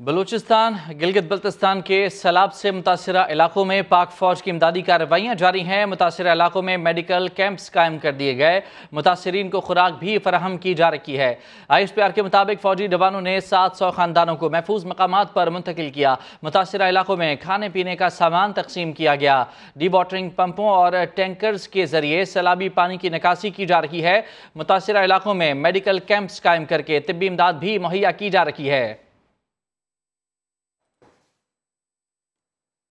बलूचिस्तान गिलगित बल्तिस्तान के सैलाब से मुतासर इलाकों में पाक फौज की इमदादी कार्रवाइयाँ जारी हैं मुतासर इलाकों में मेडिकल कैंप्स कायम कर दिए गए मुतासरीन को खुराक भी फराहम की जा रही है आई एस पी आर के मुताबिक फौजी जवानों ने सात सौ खानदानों को महफूज मकाम पर मुंतकिल किया मुतासर इलाकों में खाने पीने का सामान तकसीम किया गया डी वाटरिंग पम्पों और टैंकर्स के जरिए सैलाबी पानी की निकासी की जा रही है मुतासर इलाकों में मेडिकल कैंप्स कायम करके तबी इमदाद भी मुहैया की जा रही है